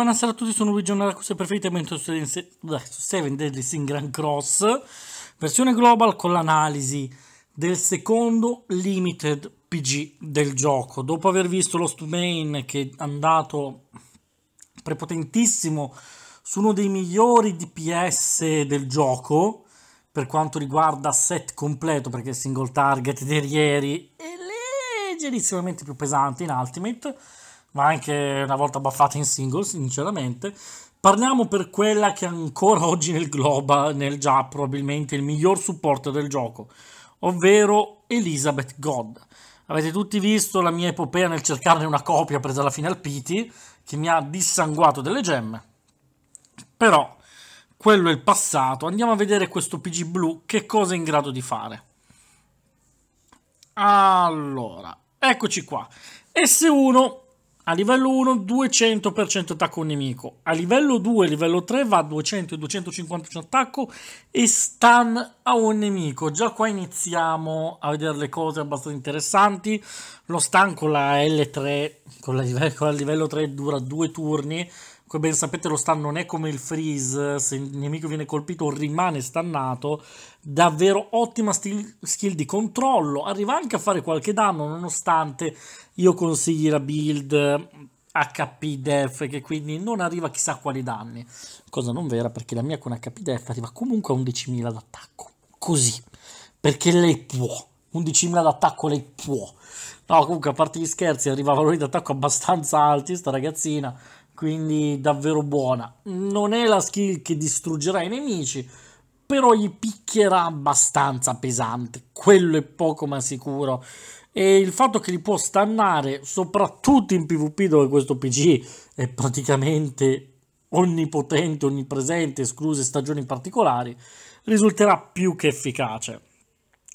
Buonasera a tutti, sono Luigi Onaracusa e preferitamente su 7 Deadly Sin Grand Cross, versione global con l'analisi del secondo limited PG del gioco. Dopo aver visto lo Main che è andato prepotentissimo su uno dei migliori DPS del gioco per quanto riguarda set completo perché single target di ieri è leggerissimamente più pesante in Ultimate ma anche una volta baffata in single, sinceramente. Parliamo per quella che ancora oggi nel Globa, nel già probabilmente il miglior supporto del gioco, ovvero Elizabeth God. Avete tutti visto la mia epopea nel cercarne una copia presa alla fine al Pity, che mi ha dissanguato delle gemme. Però, quello è il passato, andiamo a vedere questo PG blu che cosa è in grado di fare. Allora, eccoci qua. S1 a livello 1 200% attacco nemico, a livello 2 livello 3 va a 200 250 attacco e stun a un nemico. Già qua iniziamo a vedere le cose abbastanza interessanti. Lo stun con la L3, con la, con la livello 3 dura due turni, come ben sapete lo stun non è come il freeze, se il nemico viene colpito rimane stannato, davvero ottima skill di controllo, arriva anche a fare qualche danno nonostante io consigli la build HP def che quindi non arriva chissà quali danni, cosa non vera perché la mia con HP def arriva comunque a 11.000 d'attacco, così, perché lei può, 11.000 d'attacco lei può. No, comunque a parte gli scherzi arriva a valori d'attacco abbastanza alti sta ragazzina quindi davvero buona. Non è la skill che distruggerà i nemici, però gli picchierà abbastanza pesante, quello è poco ma sicuro. E il fatto che li può stannare, soprattutto in PvP dove questo PG è praticamente onnipotente, onnipresente, escluse stagioni particolari, risulterà più che efficace.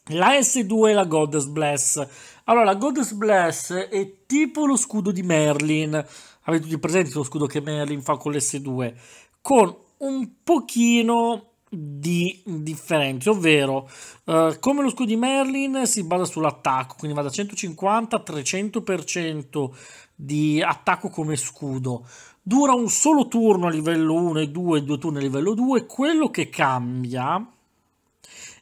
La S2 è la Goddess Bless. Allora, la Goddess Bless è tipo lo scudo di Merlin, avete tutti presenti lo scudo che Merlin fa con l'S2, con un pochino di differenza ovvero eh, come lo scudo di Merlin si basa sull'attacco, quindi va da 150 a 300% di attacco come scudo, dura un solo turno a livello 1 e 2, due turni a livello 2, quello che cambia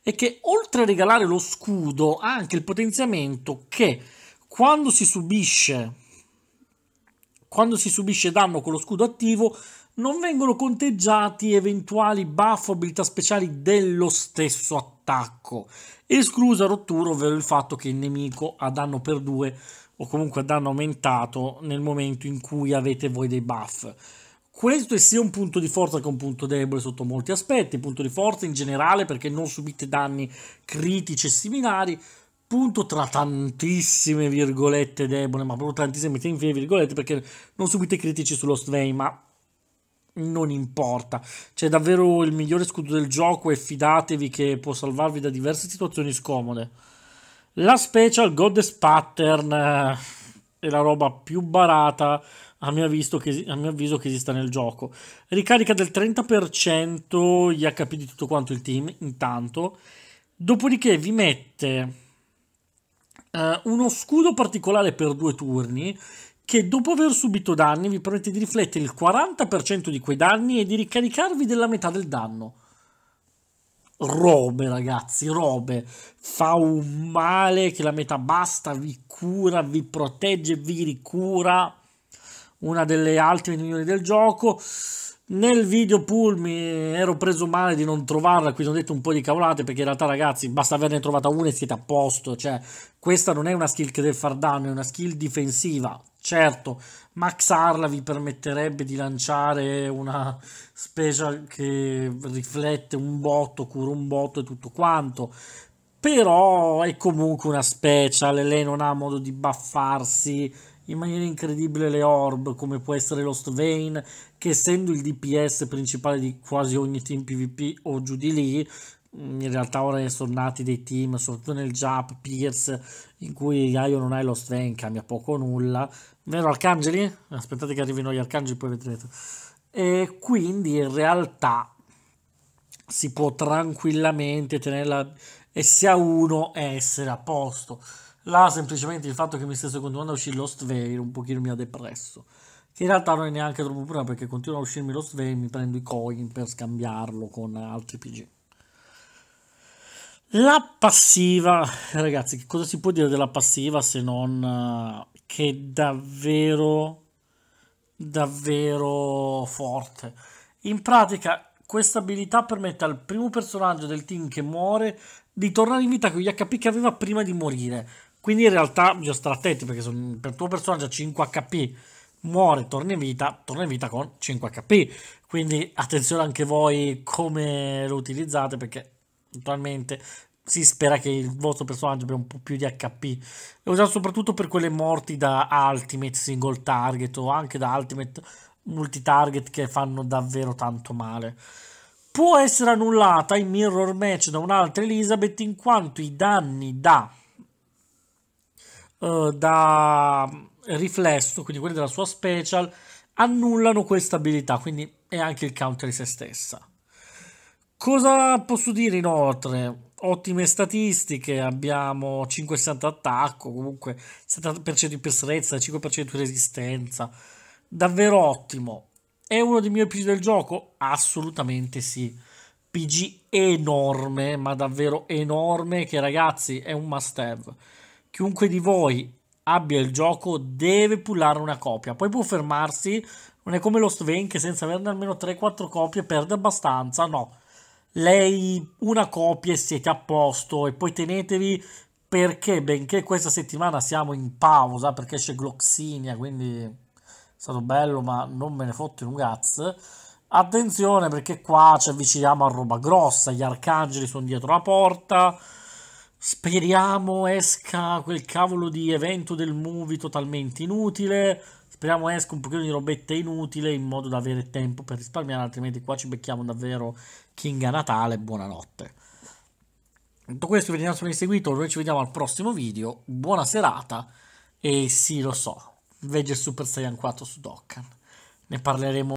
è che oltre a regalare lo scudo ha anche il potenziamento che quando si subisce quando si subisce danno con lo scudo attivo, non vengono conteggiati eventuali buff o abilità speciali dello stesso attacco, esclusa rottura, ovvero il fatto che il nemico ha danno per due o comunque a danno aumentato nel momento in cui avete voi dei buff. Questo è sia un punto di forza che un punto debole sotto molti aspetti, punto di forza in generale perché non subite danni critici e similari, spunto tra tantissime virgolette debole, ma proprio tantissime infine virgolette perché non subite critici sullo Svei, ma non importa. C'è davvero il migliore scudo del gioco e fidatevi che può salvarvi da diverse situazioni scomode. La special Goddess Pattern eh, è la roba più barata a mio, avviso, che, a mio avviso che esista nel gioco. Ricarica del 30% gli HP di tutto quanto il team, intanto. Dopodiché vi mette eh, uno scudo particolare per due turni che dopo aver subito danni vi permette di riflettere il 40% di quei danni e di ricaricarvi della metà del danno. Robe ragazzi, robe. Fa un male che la metà basta, vi cura, vi protegge, vi ricura. Una delle altre migliori del gioco. Nel video pool mi ero preso male di non trovarla, quindi ho detto un po' di cavolate perché in realtà ragazzi basta averne trovata una e siete a posto, cioè questa non è una skill che deve far danno, è una skill difensiva, certo, maxarla vi permetterebbe di lanciare una special che riflette un botto, cura un botto e tutto quanto, però è comunque una special lei non ha modo di baffarsi, in maniera incredibile le orb, come può essere Lost Vein, che essendo il DPS principale di quasi ogni team PvP o giù di lì, mm, in realtà ora sono nati dei team, soprattutto nel Jap, Pierce, in cui Gaio non hai Lost Strain, cambia poco o nulla. Vero Arcangeli? Aspettate che arrivino gli Arcangeli, poi vedrete. E quindi in realtà si può tranquillamente tenere la SA1 e essere a posto là semplicemente il fatto che mi stesse continuando a uscire Lost Veil un pochino mi ha depresso che in realtà non è neanche troppo pura perché continua a uscirmi lo Svei mi prendo i coin per scambiarlo con altri PG la passiva ragazzi che cosa si può dire della passiva se non eh, che davvero davvero forte in pratica questa abilità permette al primo personaggio del team che muore di tornare in vita con gli HP che aveva prima di morire quindi in realtà bisogna stare attenti perché se il tuo personaggio ha 5 HP muore, torna in vita, torna in vita con 5 HP. Quindi attenzione anche voi come lo utilizzate perché naturalmente si spera che il vostro personaggio abbia un po' più di HP. È usato soprattutto per quelle morti da ultimate single target o anche da ultimate multitarget che fanno davvero tanto male. Può essere annullata in mirror match da un'altra Elizabeth in quanto i danni da eh, da eh, riflesso, quindi quelli della sua special, annullano questa abilità, quindi è anche il counter di se stessa. Cosa posso dire inoltre? Ottime statistiche, abbiamo 560 attacco, comunque 70% di presenza, 5% di resistenza, davvero ottimo. È uno dei miei PG del gioco? Assolutamente sì. PG enorme, ma davvero enorme, che ragazzi è un must have chiunque di voi abbia il gioco deve pullare una copia, poi può fermarsi, non è come lo Sven che senza averne almeno 3-4 copie perde abbastanza, no. Lei una copia e siete a posto e poi tenetevi perché benché questa settimana siamo in pausa perché esce Gloxinia, quindi è stato bello ma non me ne fotti un cazzo. Attenzione perché qua ci avviciniamo a roba grossa, gli arcangeli sono dietro la porta, Speriamo esca quel cavolo di evento del movie totalmente inutile. Speriamo esca un pochino di robette inutile in modo da avere tempo per risparmiare, altrimenti qua ci becchiamo davvero King a Natale. Buonanotte. Tutto questo vi ringrazio per aver seguito, noi ci vediamo al prossimo video, buona serata e sì lo so, Vegge Super Saiyan 4 su Dokkan, ne parleremo